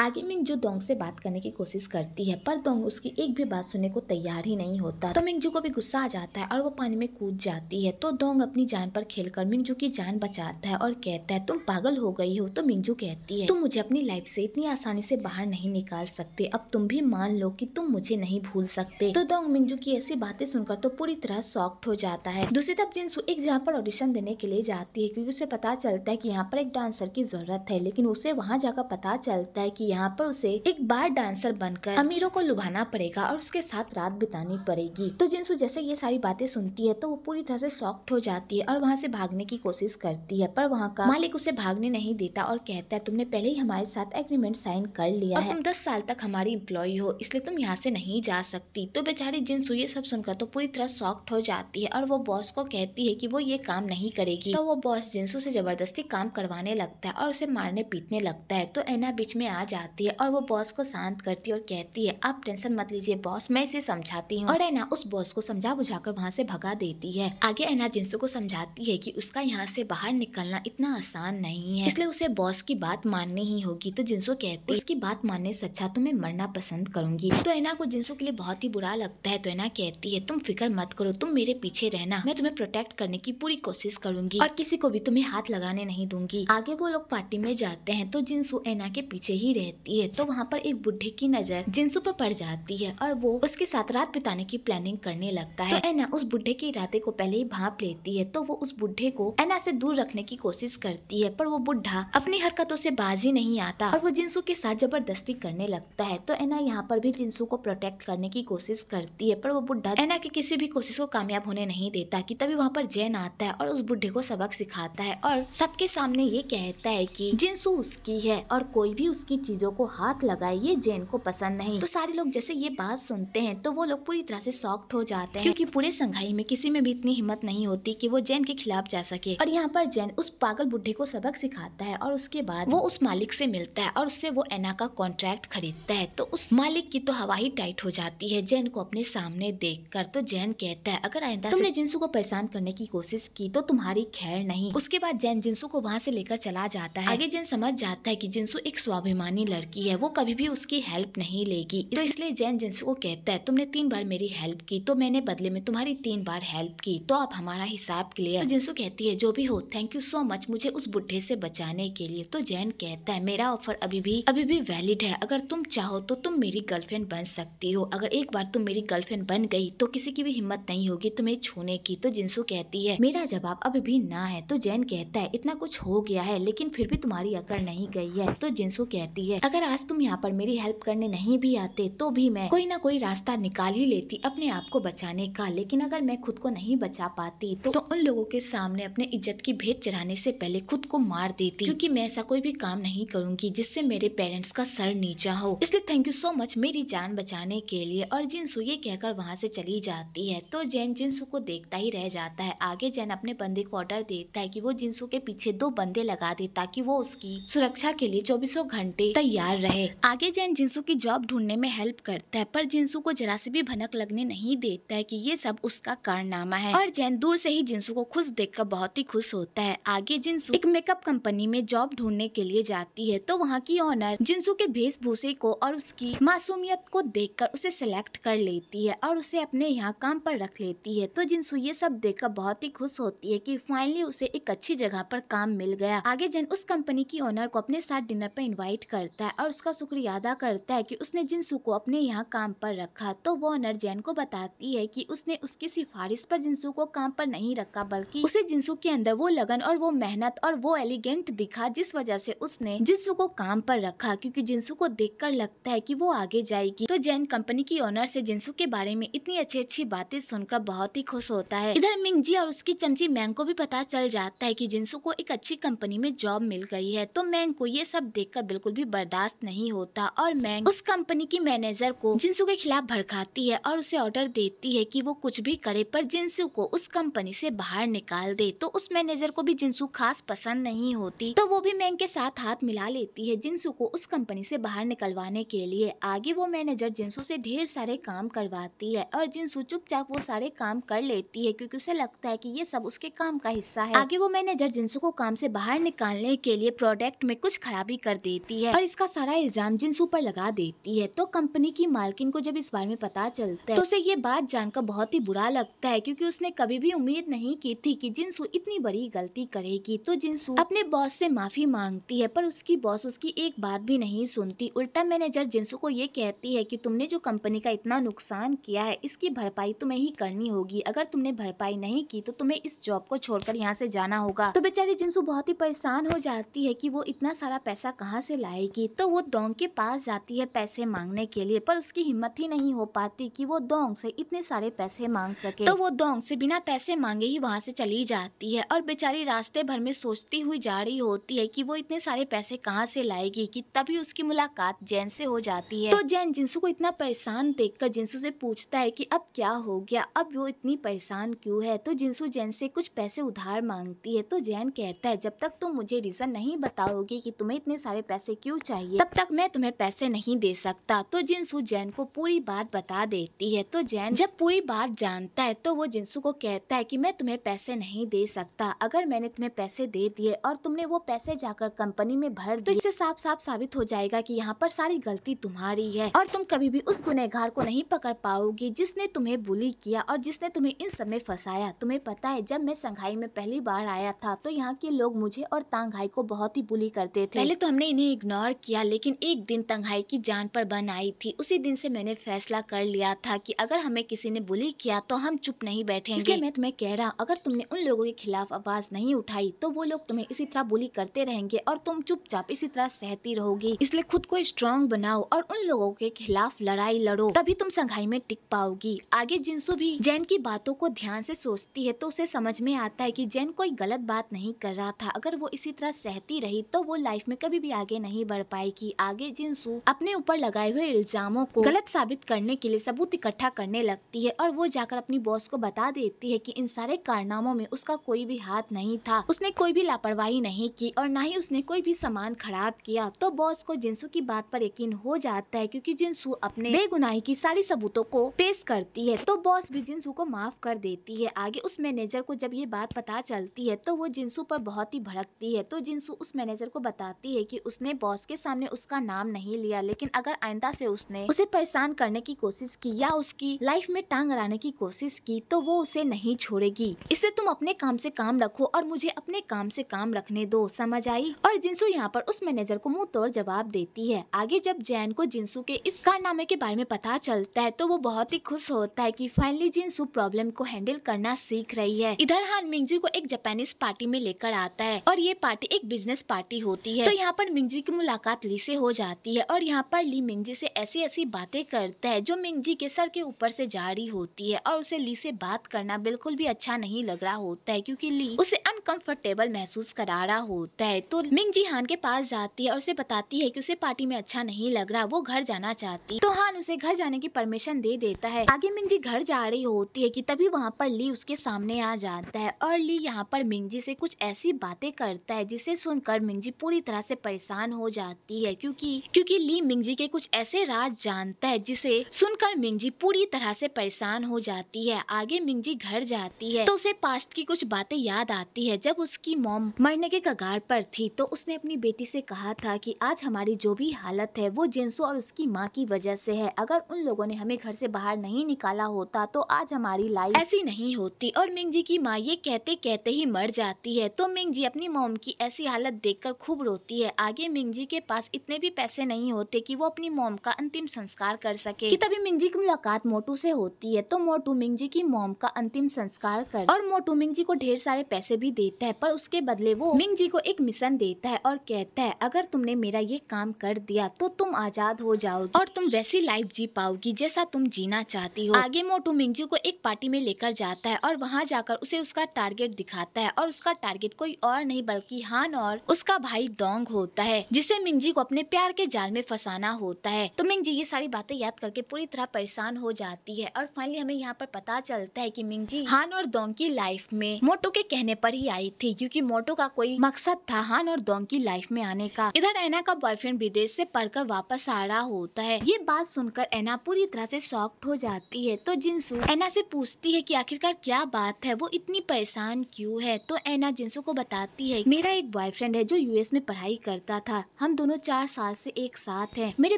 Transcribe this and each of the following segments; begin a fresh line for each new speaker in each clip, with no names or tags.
आगे मिंग जो दोंग से बात करने की कोशिश करती है पर दोंग उसकी एक भी बात सुनने को तैयार ही नहीं होता तो मिंगजू को भी गुस्सा आ जाता है और वो पानी में कूद जाती है तो दोंग अपनी जान पर खेल कर मिंगजू की जान बचाता है और कहता है तुम पागल हो गई हो तो मिंगजू कहती है तुम मुझे अपनी लाइफ से इतनी आसानी से बाहर नहीं निकाल सकते अब तुम भी मान लो कि तुम मुझे नहीं भूल सकते तो दोंग मिंगजू की ऐसी बातें सुनकर तो पूरी तरह सॉफ्ट हो जाता है दूसरी तरफ जिनसू एक जहाँ पर ऑडिशन देने के लिए जाती है क्योंकि उसे पता चलता है कि यहाँ पर एक डांसर की जरूरत है लेकिन उसे वहाँ जाकर पता चलता है कि यहाँ पर उसे एक बार डांसर बनकर अमीरों को लुभाना पड़ेगा और उसके साथ रात बितानी पड़ेगी तो जिनसु जैसे ये सारी बातें सुनती है तो वो पूरी तरह से सॉफ्ट हो जाती है और वहाँ से भागने की कोशिश करती है पर वहाँ का मालिक उसे भागने नहीं देता और कहता है तुमने पहले ही हमारे साथ एग्रीमेंट साइन कर लिया है तुम दस साल तक हमारी इम्प्लॉय हो इसलिए तुम यहाँ से नहीं जा सकती तो बेचारी जिनसु ये सब सुनकर तो पूरी तरह सॉफ्ट हो जाती है और वो बॉस को कहती है की वो ये काम नहीं करेगी तो वो बॉस जिनसु से जबरदस्ती काम करवाने लगता है और उसे मारने पीटने लगता है तो ऐना बीच में आ जा जाती है और वो बॉस को शांत करती है और कहती है आप टेंशन मत लीजिए बॉस मैं इसे समझाती हूँ और एना उस बॉस को समझा बुझा कर वहाँ से भगा देती है आगे एना जिंसू को समझाती है की उसका यहाँ से बाहर निकलना इतना आसान नहीं है इसलिए उसे बॉस की बात माननी ही होगी तो जिंसू कहती है उसकी बात मानने से अच्छा तुम्हें तो मरना पसंद करूंगी तो एना को जिंसू के लिए बहुत ही बुरा लगता है तो एना कहती है तुम फिक्र मत करो तुम मेरे पीछे रहना मैं तुम्हें प्रोटेक्ट करने की पूरी कोशिश करूंगी और किसी को भी तुम्हें हाथ लगाने नहीं दूंगी आगे वो लोग पार्टी में जाते हैं तो जिनसू एना के पीछे ही रह रहती है तो वहाँ पर एक बुढ़े की नज़र जिनसू पर पड़ जाती है और वो उसके साथ रात बिताने की प्लानिंग करने लगता है तो एना उस बुढ़े के इरादे को पहले ही भाप लेती है तो वो उस बुढ़े को एना से दूर रखने की कोशिश करती है पर वो बुढ़ा अपनी हरकतों से बाजी नहीं आता और वो जिनसू के साथ जबरदस्ती करने लगता है तो एना यहाँ पर भी जिनसू को प्रोटेक्ट करने की कोशिश करती है पर वो बुढ़ा एना की किसी भी कोशिश को कामयाब होने नहीं देता की तभी वहाँ पर जैन आता है और उस बुढ़े को सबक सिखाता है और सबके सामने ये कहता है की जिनसू उसकी है और कोई भी उसकी चीज चीज़ों को हाथ लगाए ये जैन को पसंद नहीं तो सारे लोग जैसे ये बात सुनते हैं तो वो लोग पूरी तरह से सॉफ्ट हो जाते हैं क्योंकि पूरे संघाई में किसी में भी इतनी हिम्मत नहीं होती कि वो जैन के खिलाफ जा सके और यहाँ पर जैन उस पागल बुढ़े को सबक सिखाता है और उसके बाद वो उस मालिक से मिलता है और उससे वो एना का कॉन्ट्रैक्ट खरीदता है तो उस मालिक की तो हवा ही टाइट हो जाती है जैन को अपने सामने देख कर तो जैन कहता है अगर आइंदा तुमने जिनसु को परेशान करने की कोशिश की तो तुम्हारी खैर नहीं उसके बाद जैन जिनसु को वहाँ से लेकर चला जाता है आगे जैन समझ जाता है की जिनसु एक स्वाभिमानी लड़की है वो कभी भी उसकी हेल्प नहीं लेगी तो इसलिए जैन जिन्स को कहता है तुमने तीन बार मेरी हेल्प की तो मैंने बदले में तुम्हारी तीन बार हेल्प की तो अब हमारा हिसाब क्लियर तो जिन्सू कहती है जो भी हो थैंक यू सो मच मुझे उस बुढ़े से बचाने के लिए तो जैन कहता है मेरा ऑफर अभी भी अभी भी वैलिड है अगर तुम चाहो तो तुम मेरी गर्लफ्रेंड बन सकती हो अगर एक बार तुम मेरी गर्लफ्रेंड बन गई तो किसी की भी हिम्मत नहीं होगी तुम्हें छूने की तो जिन्सू कहती है मेरा जवाब अभी भी ना है तो जैन कहता है इतना कुछ हो गया है लेकिन फिर भी तुम्हारी अकड़ नहीं गई है तो जिन्सू कहती है अगर आज तुम यहाँ पर मेरी हेल्प करने नहीं भी आते तो भी मैं कोई ना कोई रास्ता निकाल ही लेती अपने आप को बचाने का लेकिन अगर मैं खुद को नहीं बचा पाती तो, तो उन लोगों के सामने अपने इज्जत की भेंट चढ़ाने से पहले खुद को मार देती क्योंकि मैं ऐसा कोई भी काम नहीं करूंगी जिससे मेरे पेरेंट्स का सर नीचा हो इसलिए थैंक यू सो मच मेरी जान बचाने के लिए और जिनसू ये कहकर वहाँ से चली जाती है तो जैन जिनसू को देखता ही रह जाता है आगे जैन अपने बंदे को ऑर्डर देता है की वो जिनसू के पीछे दो बंदे लगा दे ताकि वो उसकी सुरक्षा के लिए चौबीसों घंटे तैयार तैयार रहे आगे जैन जिंसू की जॉब ढूंढने में हेल्प करता है पर जिंसू को जरा से भी भनक लगने नहीं देता है कि ये सब उसका कारनामा है और जैन दूर से ही जिंसू को खुश देखकर बहुत ही खुश होता है आगे जिंसू एक मेकअप कंपनी में जॉब ढूंढने के लिए जाती है तो वहाँ की ऑनर जिंसू के वेशभूषे को और उसकी मासूमियत को कर उसे सिलेक्ट कर लेती है और उसे अपने यहाँ काम पर रख लेती है तो जिंसू ये सब कर बहुत ही खुश होती है की फाइनली उसे एक अच्छी जगह पर काम मिल गया आगे जैन उस कंपनी की ऑनर को अपने साथ डिनर पर इन्वाइट करता करता है और उसका शुक्रिया अदा करता है कि उसने जिनसू को अपने यहाँ काम पर रखा तो वो ओनर जैन को बताती है कि उसने उसकी सिफारिश पर जिनसू को काम पर नहीं रखा बल्कि उसे जिनसू के अंदर वो लगन और वो मेहनत और वो एलिगेंट दिखा जिस वजह से उसने जिनसू को काम पर रखा क्यूँकी जिनसू को कर लगता है की वो आगे जाएगी तो जैन कंपनी की ओनर से जिनसू के बारे में इतनी अच्छी अच्छी बातें सुनकर बहुत ही खुश होता है इधर मिंगजी और उसकी चमची मैंग को भी पता चल जाता है की जिनसू को एक अच्छी कंपनी में जॉब मिल गई है तो मैंग को ये सब देखकर बिल्कुल भी बर्दाश्त नहीं होता और मैंग उस कंपनी की मैनेजर को जिंसू के खिलाफ भड़काती है और उसे ऑर्डर देती है कि वो कुछ भी करे पर जिंसू को उस कंपनी से बाहर निकाल दे तो उस मैनेजर को भी जिंसू खास पसंद नहीं होती तो वो भी मैंग के साथ हाथ मिला लेती है जिंसू को उस कंपनी से बाहर निकलवाने के लिए आगे वो मैनेजर जिंसू से ढेर सारे काम करवाती है और जिंसू चुपचाप वो सारे काम कर लेती है क्योंकि उसे लगता है कि ये सब उसके काम का हिस्सा है आगे वो मैनेजर जिंसू को काम से बाहर निकालने के लिए प्रोडक्ट में कुछ खराबी कर देती है और इसका सारा इल्जाम जिन पर लगा देती है तो कंपनी की मालकिन को जब इस बारे में पता चलता है तो उसे ये बात जानकर बहुत ही बुरा लगता है क्योंकि उसने कभी भी उम्मीद नहीं की थी कि जिंसू इतनी बड़ी गलती करेगी तो जिंसू अपने बॉस से माफी मांगती है पर उसकी बॉस उसकी एक बात भी नहीं सुनती उल्टा मैनेजर जिंसू को ये कहती है की तुमने जो कंपनी का इतना नुकसान किया है इसकी भरपाई तुम्हें ही करनी होगी अगर तुमने भरपाई नहीं की तो तुम्हें इस जॉब को छोड़कर यहाँ से जाना होगा तो बेचारी जिंसू बहुत ही परेशान हो जाती है की वो इतना सारा पैसा कहाँ से लाएगी की तो वो दोंग के पास जाती है पैसे मांगने के लिए पर उसकी हिम्मत ही नहीं हो पाती कि वो दोंग से इतने सारे पैसे मांग सके तो वो दोंग से बिना पैसे मांगे ही वहाँ से चली जाती है और बेचारी रास्ते भर में सोचती हुई जा रही होती है कि वो इतने सारे पैसे कहाँ से लाएगी कि तभी उसकी मुलाकात जैन से हो जाती है तो जैन जिनसु को इतना परेशान कर जिंसू से पूछता है की अब क्या हो गया अब वो इतनी परेशान क्यूँ है तो जिनसु जैन से कुछ पैसे उधार मांगती है तो जैन कहता है जब तक तुम मुझे रीज़न नहीं बताओगी की तुम्हें इतने सारे पैसे क्यूँ चाहिए तब तक मैं तुम्हें पैसे नहीं दे सकता तो जिनसु जैन को पूरी बात बता देती है तो जैन जब पूरी बात जानता है तो वो जिनसू को कहता है कि मैं तुम्हें पैसे नहीं दे सकता अगर मैंने तुम्हें पैसे दे दिए और तुमने वो पैसे जाकर कंपनी में भर तो इससे साफ साफ साबित हो जाएगा कि यहाँ पर सारी गलती तुम्हारी है और तुम कभी भी उस गुनहगार को नहीं पकड़ पाओगी जिसने तुम्हें बुली किया और जिसने तुम्हें इन सब में फंसाया तुम्हें पता है जब मैं संघाई में पहली बार आया था तो यहाँ के लोग मुझे और तांगाई को बहुत ही बुली करते थे पहले तो हमने इन्हें इग्नोर किया लेकिन एक दिन तंगाई की जान पर बन आई थी उसी दिन से मैंने फैसला कर लिया था कि अगर हमें किसी ने बुली किया तो हम चुप नहीं बैठेंगे इसलिए मैं तुम्हें कह रहा अगर तुमने उन लोगों के खिलाफ आवाज नहीं उठाई तो वो लोग तुम्हें इसी तरह बुली करते रहेंगे और तुम चुपचाप इसी तरह सहती रहोगी इसलिए खुद को स्ट्रांग बनाओ और उन लोगों के खिलाफ लड़ाई लड़ो तभी तुम संघाई में टिक पाओगी आगे जिनसु भी जैन की बातों को ध्यान से सोचती है तो उसे समझ में आता है कि जैन कोई गलत बात नहीं कर रहा था अगर वो इसी तरह सहती रही तो वो लाइफ में कभी भी आगे नहीं बढ़ पाई कि आगे जिनसू अपने ऊपर लगाए हुए इल्जामों को गलत साबित करने के लिए सबूत इकट्ठा करने लगती है और वो जाकर अपनी बॉस को बता देती है कि इन सारे कारनामों में उसका कोई भी हाथ नहीं था उसने कोई भी लापरवाही नहीं की और न ही उसने कोई भी सामान खराब किया तो बॉस को जिनसु की बात पर यकीन हो जाता है क्योंकि जिनसू अपने बेगुनाही की सारी सबूतों को पेश करती है तो बॉस भी जिनसु को माफ कर देती है आगे उस मैनेजर को जब ये बात पता चलती है तो वो जिनसु पर बहुत ही भड़कती है तो जिनसु उस मैनेजर को बताती है कि उसने बॉस के सामने उसका नाम नहीं लिया लेकिन अगर आइंदा से उसने उसे परेशान करने की कोशिश की या उसकी लाइफ में टांग अड़ाने की कोशिश की तो वो उसे नहीं छोड़ेगी इसलिए तुम अपने काम से काम रखो और मुझे अपने काम से काम रखने दो समझ आई और जिंसू यहाँ पर उस मैनेजर को मुंह तोड़ जवाब देती है आगे जब जैन को जिंसू के इस कारनामे के बारे में पता चलता है तो वो बहुत ही खुश होता है की फाइनली जिंसू प्रॉब्लम को हैंडल करना सीख रही है इधर हान मिंगजी को एक जापानीज पार्टी में लेकर आता है और ये पार्टी एक बिजनेस पार्टी होती है तो यहाँ पर मिंगजी की मुलाकात मुलाकात ली से हो जाती है और यहाँ पर ली मिंगजी से ऐसी ऐसी बातें करता है जो मिंगजी के सर के ऊपर से जा रही होती है और उसे ली से बात करना बिल्कुल भी अच्छा नहीं लग रहा होता है क्योंकि ली उसे अनकंफर्टेबल महसूस करा रहा होता है तो मिंगजी हान के पास जाती है और उसे बताती है की उसे पार्टी में अच्छा नहीं लग रहा वो घर जाना चाहती तो हान उसे घर जाने की परमिशन दे देता है आगे मिंगजी घर जा रही होती है की तभी वहाँ पर ली उसके सामने आ जाता है और ली यहाँ पर मिंगजी से कुछ ऐसी बातें करता है जिसे सुनकर मिंगजी पूरी तरह से परेशान हो जाती जाती है क्योंकि क्योंकि ली मिंगजी के कुछ ऐसे राज जानता है जिसे सुनकर मिंगजी पूरी तरह से परेशान हो जाती है आगे मिंगजी घर जाती है तो उसे पास्ट की कुछ बातें याद आती है जब उसकी मोम मरने के कगार पर थी तो उसने अपनी बेटी से कहा था कि आज हमारी जो भी हालत है वो जेंसो और उसकी माँ की वजह से है अगर उन लोगों ने हमें घर से बाहर नहीं निकाला होता तो आज हमारी लाइफ ऐसी नहीं होती और मिंगजी की माँ ये कहते कहते ही मर जाती है तो मिंगजी अपनी मोम की ऐसी हालत देखकर खूब रोती है आगे मिंगजी के के पास इतने भी पैसे नहीं होते कि वो अपनी मोम का अंतिम संस्कार कर सके कि तभी मिंगजी की मुलाकात मोटू से होती है तो मोटू मिंगजी की मोम का अंतिम संस्कार कर और मोटू मिंगजी को ढेर सारे पैसे भी देता है पर उसके बदले वो मिंगजी को एक मिशन देता है और कहता है अगर तुमने मेरा ये काम कर दिया तो तुम आजाद हो जाओ और तुम वैसी लाइफ जी पाओगी जैसा तुम जीना चाहती हो आगे मोटू मिंगजी को एक पार्टी में लेकर जाता है और वहाँ जाकर उसे उसका टारगेट दिखाता है और उसका टारगेट कोई और नहीं बल्कि हान और उसका भाई डोंग होता है जिसे मिंगजी को अपने प्यार के जाल में फंसाना होता है तो मिंगजी ये सारी बातें याद करके पूरी तरह परेशान हो जाती है और फाइनली हमें यहाँ पर पता चलता है कि मिंगजी हान और दोंग की लाइफ में मोटो के कहने पर ही आई थी क्योंकि मोटो का कोई मकसद था हान और दोंग की लाइफ में आने का इधर एना का बॉयफ्रेंड विदेश से पढ़कर वापस आ रहा होता है ये बात सुनकर एना पूरी तरह से शॉक्ट हो जाती है तो जिनसु एना से पूछती है कि आखिरकार क्या बात है वो इतनी परेशान क्यों है तो एना जिनसु को बताती है मेरा एक बॉयफ्रेंड है जो यूएस में पढ़ाई करता था हम दोनों चार साल से एक साथ हैं मेरे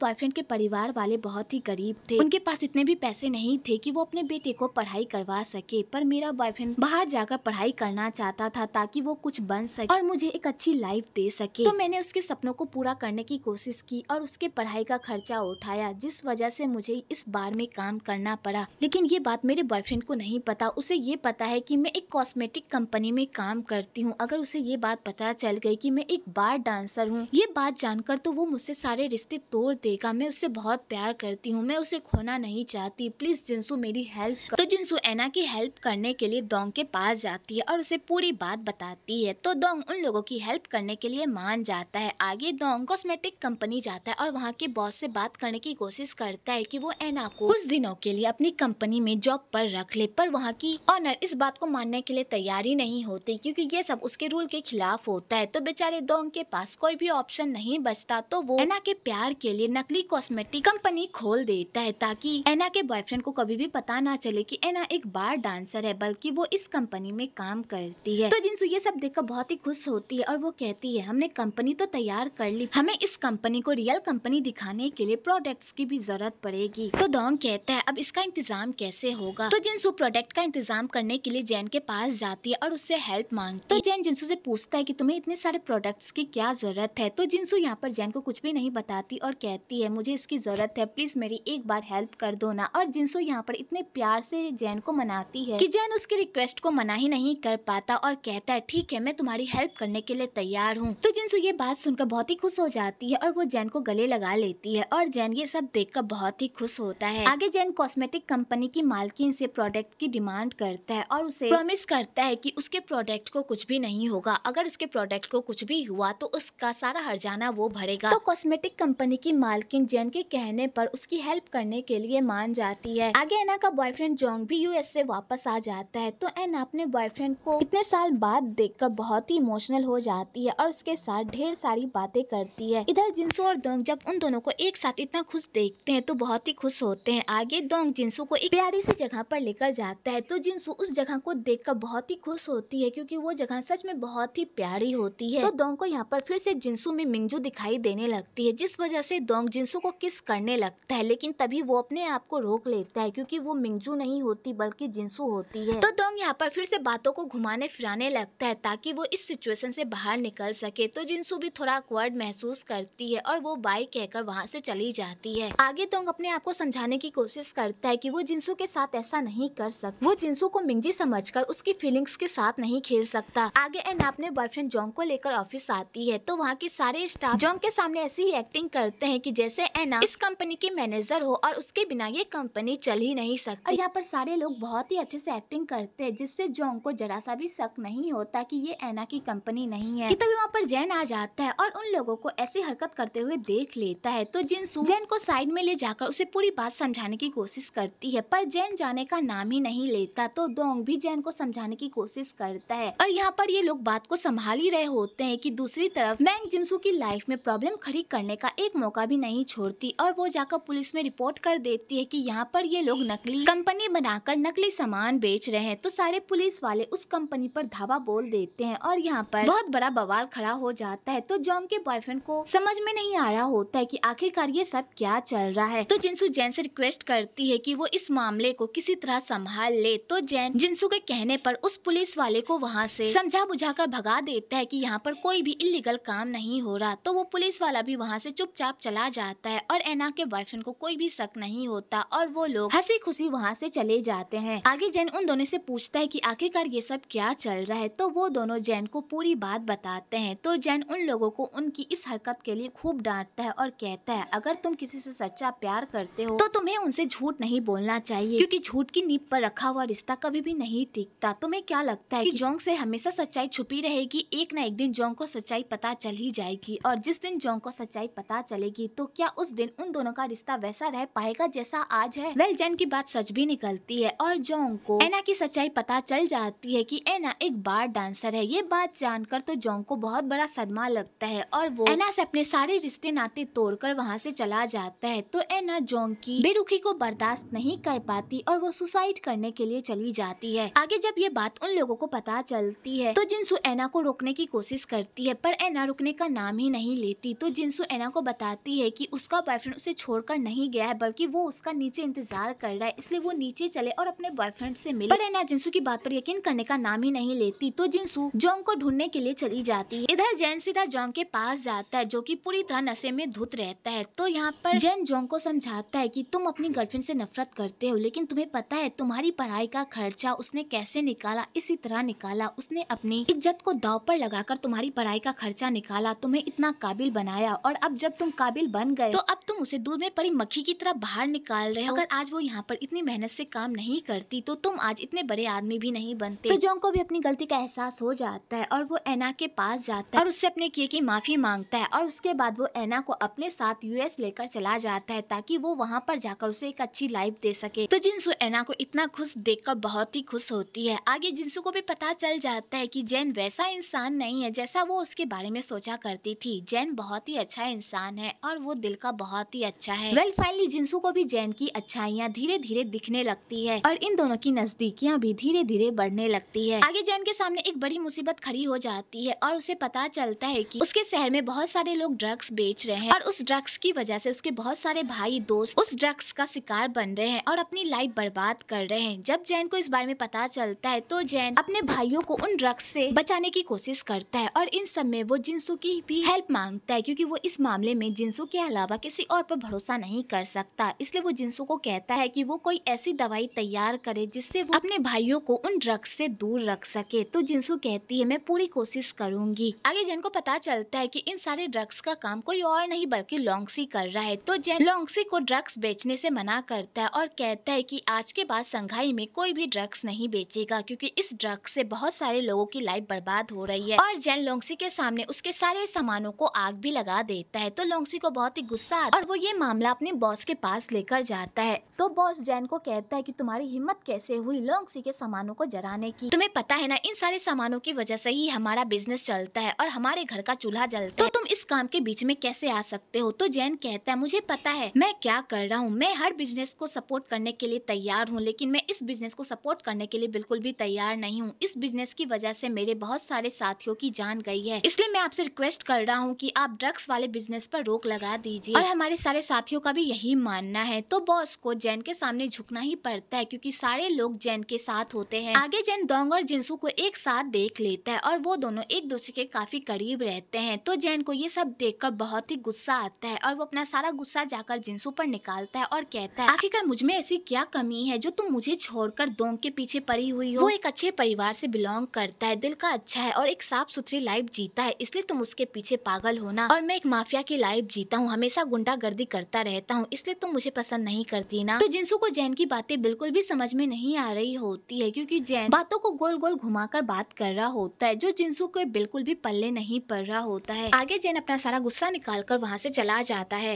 बॉयफ्रेंड के परिवार वाले बहुत ही गरीब थे उनके पास इतने भी पैसे नहीं थे कि वो अपने बेटे को पढ़ाई करवा सके पर मेरा बॉयफ्रेंड बाहर जाकर पढ़ाई करना चाहता था ताकि वो कुछ बन सके और मुझे एक अच्छी लाइफ दे सके तो मैंने उसके सपनों को पूरा करने की कोशिश की और उसके पढ़ाई का खर्चा उठाया जिस वजह से मुझे इस बार में काम करना पड़ा लेकिन ये बात मेरे बॉयफ्रेंड को नहीं पता उसे ये पता है कि मैं एक कॉस्मेटिक कंपनी में काम करती हूँ अगर उसे ये बात पता चल गई कि मैं एक बार डांसर हूँ ये बात जानकर तो वो मुझसे सारे रिश्ते तोड़ देगा मैं उससे बहुत प्यार करती हूँ मैं उसे खोना नहीं चाहती प्लीज़ जिनसू मेरी हेल्प कर... तो जिनसू एना की हेल्प करने के लिए दोंग के पास जाती है और उसे पूरी बात बताती है तो दोंग उन लोगों की हेल्प करने के लिए मान जाता है आगे दोंग कॉस्मेटिक कंपनी जाता है और वहाँ के बॉस से बात करने की कोशिश करता है की वो एना को कुछ दिनों के लिए अपनी कंपनी में जॉब पर रख ले पर वहाँ की ऑनर इस बात को मानने के लिए तैयारी नहीं होती क्यूँकी ये सब उसके रूल के खिलाफ होता है तो बेचारे दोंग के पास कोई भी ऑप्शन नहीं नहीं बचता तो वो एना के प्यार के लिए नकली कॉस्मेटिक कंपनी खोल देता है ताकि एना के बॉयफ्रेंड को कभी भी पता ना चले कि एना एक बार डांसर है बल्कि वो इस कंपनी में काम करती है तो जिनसु ये सब देखकर बहुत ही खुश होती है और वो कहती है हमने कंपनी तो तैयार कर ली हमें इस कंपनी को रियल कंपनी दिखाने के लिए प्रोडक्ट्स की भी जरूरत पड़ेगी तो डोंग कहता है अब इसका इंतजाम कैसे होगा तो जिनसु प्रोडक्ट का इंतजाम करने के लिए जैन के पास जाती है और उससे हेल्प मांगती है तो जैन जिनसु से पूछता है कि तुम्हें इतने सारे प्रोडक्ट्स की क्या जरूरत है तो जिनसु यहाँ पर जैन को कुछ भी नहीं बताती और कहती है मुझे इसकी ज़रूरत है प्लीज़ मेरी एक बार हेल्प कर दो ना और जिनसो यहाँ पर इतने प्यार से जैन को मनाती है कि जैन उसकी रिक्वेस्ट को मना ही नहीं कर पाता और कहता है ठीक है मैं तुम्हारी हेल्प करने के लिए तैयार हूँ तो जिनसो ये बात सुनकर बहुत ही खुश हो जाती है और वो जैन को गले लगा लेती है और जैन ये सब कर बहुत ही खुश होता है आगे जैन कॉस्मेटिक कंपनी की मालकिन से प्रोडक्ट की डिमांड करता है और उसे प्रॉमिस करता है कि उसके प्रोडक्ट को कुछ भी नहीं होगा अगर उसके प्रोडक्ट को कुछ भी हुआ तो उसका सारा हरजाना वो भरेगा तो कॉस्मेटिक कंपनी की मालकिन जैन के कहने पर उसकी हेल्प करने के लिए मान जाती है आगे एना का बॉयफ्रेंड जोंग भी यूएस से वापस आ जाता है तो एना अपने बॉयफ्रेंड को इतने साल बाद देखकर बहुत ही इमोशनल हो जाती है और उसके साथ ढेर सारी बातें करती है इधर जिंसू और दोंग जब उन दोनों को एक साथ इतना खुश देखते हैं तो बहुत ही खुश होते हैं आगे दोंग जिंसू को एक प्यारी सी जगह पर लेकर जाता है तो जिंसू उस जगह को कर बहुत ही खुश होती है क्योंकि वो जगह सच में बहुत ही प्यारी होती है तो दोंग को यहाँ पर फिर से जिंसू में मिंगजू दिखाई देने लगती है जिस वजह से दोंग जिनसू को किस करने लगता है लेकिन तभी वो अपने आप को रोक लेता है क्योंकि वो मिंगजू नहीं होती बल्कि जिनसू होती है तो दोंग यहाँ पर फिर से बातों को घुमाने फिराने लगता है ताकि वो इस सिचुएशन से बाहर निकल सके तो जिनसू भी थोड़ा अकवर्ड महसूस करती है और वो बाई कहकर वहाँ से चली जाती है आगे दोंग अपने आप को समझाने की कोशिश करता है की वो जिनसू के साथ ऐसा नहीं कर सकता वो जिनसू को मिंगजी कर उसकी फीलिंग्स के साथ नहीं खेल सकता आगे एन अपने बॉयफ्रेंड जोंग को लेकर ऑफिस आती है तो वहाँ के सारे स्टाफ स्टाफ जॉन के सामने ऐसी ही एक्टिंग करते हैं कि जैसे एना इस कंपनी की मैनेजर हो और उसके बिना ये कंपनी चल ही नहीं सकती और यहाँ पर सारे लोग बहुत ही अच्छे से एक्टिंग करते हैं जिससे जॉन को जरा सा भी शक नहीं होता कि ये एना की कंपनी नहीं है तभी तो वहाँ पर जैन आ जाता है और उन लोगों को ऐसी हरकत करते हुए देख लेता है तो जिनसू जैन को साइड में ले जाकर उसे पूरी बात समझाने की कोशिश करती है पर जैन जाने का नाम ही नहीं लेता तो दोंग भी जैन को समझाने की कोशिश करता है और यहाँ पर ये लोग बात को संभाल ही रहे होते हैं कि दूसरी तरफ मैंग जिनसू की लाइफ लाइफ में प्रॉब्लम खड़ी करने का एक मौका भी नहीं छोड़ती और वो जाकर पुलिस में रिपोर्ट कर देती है कि यहाँ पर ये लोग नकली कंपनी बनाकर नकली सामान बेच रहे हैं तो सारे पुलिस वाले उस कंपनी पर धावा बोल देते हैं और यहाँ पर बहुत बड़ा बवाल खड़ा हो जाता है तो जॉन्ग के बॉयफ्रेंड को समझ में नहीं आ रहा होता है की आखिरकार ये सब क्या चल रहा है तो जिनसू जैन से रिक्वेस्ट करती है की वो इस मामले को किसी तरह संभाल ले तो जैन जिनसू के कहने पर उस पुलिस वाले को वहाँ से समझा बुझा कर भगा देता है की यहाँ पर कोई भी इलीगल काम नहीं हो रहा तो वो पुलिस वाला भी वहाँ से चुपचाप चला जाता है और एना के बॉयफ्रेंड को कोई भी शक नहीं होता और वो लोग हंसी खुशी वहाँ से चले जाते हैं आगे जैन उन दोनों से पूछता है कि आखिरकार ये सब क्या चल रहा है तो वो दोनों जैन को पूरी बात बताते हैं तो जैन उन लोगों को उनकी इस हरकत के लिए खूब डांटता है और कहता है अगर तुम किसी से सच्चा प्यार करते हो तो तुम्हें उनसे झूठ नहीं बोलना चाहिए क्योंकि झूठ की नींव पर रखा हुआ रिश्ता कभी भी नहीं टिकता तुम्हें क्या लगता है कि जोंग से हमेशा सच्चाई छुपी रहेगी एक ना एक दिन जोंग को सच्चाई पता चल ही जाएगी और और जिस दिन जोंग को सच्चाई पता चलेगी तो क्या उस दिन उन दोनों का रिश्ता वैसा रह पाएगा जैसा आज है वेल जैन की बात सच भी निकलती है और जोंग को एना की सच्चाई पता चल जाती है कि एना एक बार डांसर है ये बात जानकर तो जोंग को बहुत बड़ा सदमा लगता है और वो एना से अपने सारे रिश्ते नाते तोड़कर वहाँ से चला जाता है तो एना जोंग की बेरुखी को बर्दाश्त नहीं कर पाती और वो सुसाइड करने के लिए चली जाती है आगे जब ये बात उन लोगों को पता चलती है तो जिनसु एना को रोकने की कोशिश करती है पर एना रुकने का नाम ही नहीं नहीं लेती तो जिनसु एना को बताती है कि उसका बॉयफ्रेंड उसे छोड़कर नहीं गया है बल्कि वो उसका नीचे इंतजार कर रहा है इसलिए वो नीचे चले और अपने बॉयफ्रेंड से मिले पर एना जिनसु की बात पर यकीन करने का नाम ही नहीं लेती तो जिनसु जोंग को ढूंढने के लिए चली जाती है इधर जैन सीधा जोंग के पास जाता है जो की पूरी तरह नशे में धुत रहता है तो यहाँ पर जैन जोंग को समझाता है की तुम अपनी गर्लफ्रेंड से नफरत करते हो लेकिन तुम्हें पता है तुम्हारी पढ़ाई का खर्चा उसने कैसे निकाला इसी तरह निकाला उसने अपनी इज्जत को दाव पर लगाकर तुम्हारी पढ़ाई का खर्चा निकाला तुम्हें इतना काबिल बनाया और अब जब तुम काबिल बन गए तो अब तुम उसे दूध में पड़ी मक्खी की तरह बाहर निकाल रहे हो अगर आज वो यहाँ पर इतनी मेहनत से काम नहीं करती तो तुम आज इतने बड़े आदमी भी नहीं बनते तो जोंग को भी अपनी गलती का एहसास हो जाता है और वो एना के पास जाता है और उससे अपने किए की माफी मांगता है और उसके बाद वो एना को अपने साथ यूएस लेकर चला जाता है ताकि वो वहाँ पर जाकर उसे एक अच्छी लाइफ दे सके तो जिनसु एना को इतना खुश देखकर बहुत ही खुश होती है आगे जिनसु को भी पता चल जाता है की जैन वैसा इंसान नहीं है जैसा वो उसके बारे में सोचा करती थी जैन बहुत ही अच्छा इंसान है और वो दिल का बहुत ही अच्छा है वेल well, फाइनली जिनसू को भी जैन की अच्छाइयाँ धीरे धीरे दिखने लगती है और इन दोनों की नजदीकियाँ भी धीरे धीरे बढ़ने लगती है आगे जैन के सामने एक बड़ी मुसीबत खड़ी हो जाती है और उसे पता चलता है की उसके शहर में बहुत सारे लोग ड्रग्स बेच रहे हैं और उस ड्रग्स की वजह ऐसी उसके बहुत सारे भाई दोस्त उस ड्रग्स का शिकार बन रहे हैं और अपनी लाइफ बर्बाद कर रहे हैं जब जैन को इस बारे में पता चलता है तो जैन अपने भाइयों को उन ड्रग्स से बचाने की कोशिश करता है और इन सब में वो जिनसू की भी हेल्प मांगता है क्योंकि वो इस मामले में जिंसू के अलावा किसी और पर भरोसा नहीं कर सकता इसलिए वो जिंसू को कहता है कि वो कोई ऐसी दवाई तैयार करे जिससे वो अपने भाइयों को उन ड्रग्स से दूर रख सके तो जिंसू कहती है मैं पूरी कोशिश करूंगी आगे जैन को पता चलता है कि इन सारे ड्रग्स का काम कोई और नहीं बल्कि लॉन्गसी कर रहा है तो जैन लॉन्गसी को ड्रग्स बेचने से मना करता है और कहता है कि आज के बाद संघाई में कोई भी ड्रग्स नहीं बेचेगा क्योंकि इस ड्रग्स से बहुत सारे लोगों की लाइफ बर्बाद हो रही है और जैन लॉन्गसी के सामने उसके सारे सामानों को आग भी लगा देता है तो लोंगसी को बहुत ही गुस्सा आता है और वो ये मामला अपने बॉस के पास लेकर जाता है तो बॉस जैन को कहता है कि तुम्हारी हिम्मत कैसे हुई लोंगसी के सामानों को जराने की तुम्हें पता है ना इन सारे सामानों की वजह से ही हमारा बिजनेस चलता है और हमारे घर का चूल्हा जलता है तो तुम इस काम के बीच में कैसे आ सकते हो तो जैन कहता है मुझे पता है मैं क्या कर रहा हूँ मैं हर बिजनेस को सपोर्ट करने के लिए तैयार हूँ लेकिन मैं इस बिजनेस को सपोर्ट करने के लिए बिल्कुल भी तैयार नहीं हूँ इस बिजनेस की वजह से मेरे बहुत सारे साथियों की जान गई है इसलिए मैं आपसे रिक्वेस्ट कर रहा हूँ हूँ कि आप ड्रग्स वाले बिजनेस पर रोक लगा दीजिए और हमारे सारे साथियों का भी यही मानना है तो बॉस को जैन के सामने झुकना ही पड़ता है क्योंकि सारे लोग जैन के साथ होते हैं आगे जैन दोंग और जिनसू को एक साथ देख लेता है और वो दोनों एक दूसरे के काफी करीब रहते हैं तो जैन को ये सब देख बहुत ही गुस्सा आता है और वो अपना सारा गुस्सा जाकर जिनसू पर निकालता है और कहता है आखिरकार मुझ में ऐसी क्या कमी है जो तुम मुझे छोड़कर दोंग के पीछे पड़ी हुई हो वो एक अच्छे परिवार से बिलोंग करता है दिल का अच्छा है और एक साफ सुथरी लाइफ जीता है इसलिए तुम उसके पीछे पागल पागल होना और मैं एक माफिया की लाइफ जीता हूँ हमेशा गुंडागर्दी करता रहता हूँ इसलिए तुम मुझे पसंद नहीं करती ना तो जिनसू को जैन की बातें बिल्कुल भी समझ में नहीं आ रही होती है क्योंकि जैन बातों को गोल गोल कर बात कर रहा होता है जो जिनसू को बिल्कुल भी पल्ले नहीं पड़ रहा होता है आगे जैन अपना सारा गुस्सा निकाल कर वहाँ से चला जाता है